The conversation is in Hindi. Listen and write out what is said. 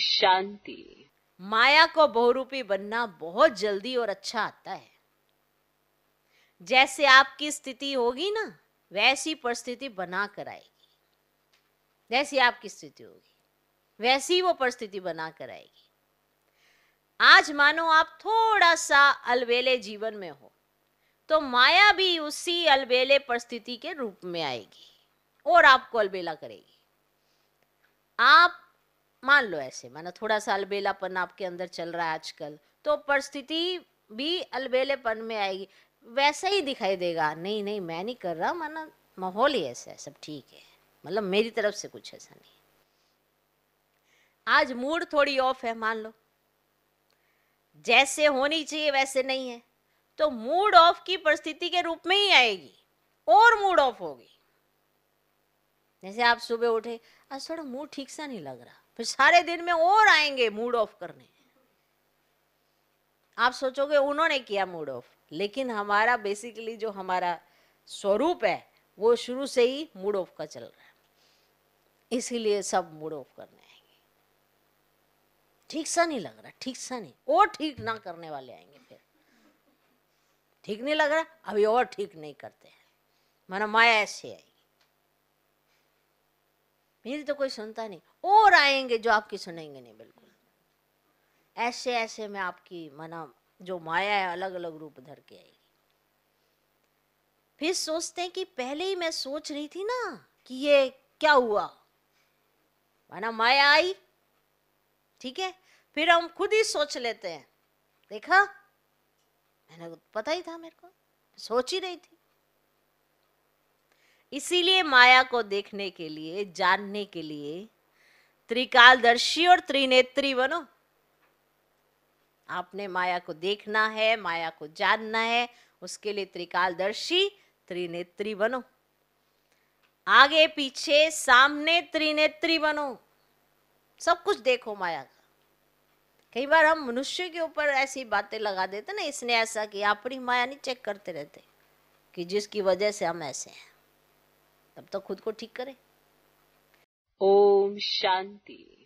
शांति माया को बहुरूपी बनना बहुत जल्दी और अच्छा आता है जैसे आपकी स्थिति होगी ना वैसी परिस्थिति बना कर आएगी जैसी आपकी स्थिति होगी वैसी वो परिस्थिति बना कर आएगी आज मानो आप थोड़ा सा अलवेले जीवन में हो तो माया भी उसी अलबेले परिस्थिति के रूप में आएगी और आपको अलबेला करेगी आप मान लो ऐसे माना थोड़ा सा अलबेलापन आपके अंदर चल रहा है आजकल तो परिस्थिति भी अलबेलेपन में आएगी वैसा ही दिखाई देगा नहीं नहीं मैं नहीं कर रहा माना माहौल ही ऐसा है सब ठीक है मतलब मेरी तरफ से कुछ ऐसा नहीं आज मूड थोड़ी ऑफ है मान लो जैसे होनी चाहिए वैसे नहीं है तो मूड ऑफ की परिस्थिति के रूप में ही आएगी और मूड ऑफ होगी जैसे आप सुबह उठे आज थोड़ा मूड ठीक सा नहीं लग रहा फिर सारे दिन में और आएंगे मूड ऑफ करने आप सोचोगे उन्होंने किया मूड ऑफ लेकिन हमारा बेसिकली जो हमारा स्वरूप है वो शुरू से ही मूड ऑफ का चल रहा है इसीलिए सब मूड ऑफ करने आएंगे ठीक सा नहीं लग रहा ठीक सा नहीं और ठीक ना करने वाले आएंगे फिर ठीक नहीं लग रहा अभी और ठीक नहीं करते हैं माना माया ऐसे आई मेरी तो कोई सुनता नहीं और आएंगे जो आपकी सुनेंगे नहीं बिल्कुल ऐसे ऐसे में आपकी मना जो माया है अलग अलग रूप धर के आएगी फिर सोचते हैं कि पहले ही मैं सोच रही थी ना कि ये क्या हुआ माना माया आई ठीक है फिर हम खुद ही सोच लेते हैं देखा मैंने पता ही था मेरे को सोच ही रही थी इसीलिए माया को देखने के लिए जानने के लिए त्रिकालदर्शी और त्रिनेत्री बनो आपने माया को देखना है माया को जानना है उसके लिए त्रिकालदर्शी त्रिनेत्री बनो आगे पीछे सामने त्रिनेत्री बनो सब कुछ देखो माया का कई बार हम मनुष्य के ऊपर ऐसी बातें लगा देते ना इसने ऐसा किया अपनी माया नहीं चेक करते रहते कि जिसकी वजह से हम ऐसे हैं तब तो खुद को ठीक करें ओम शांति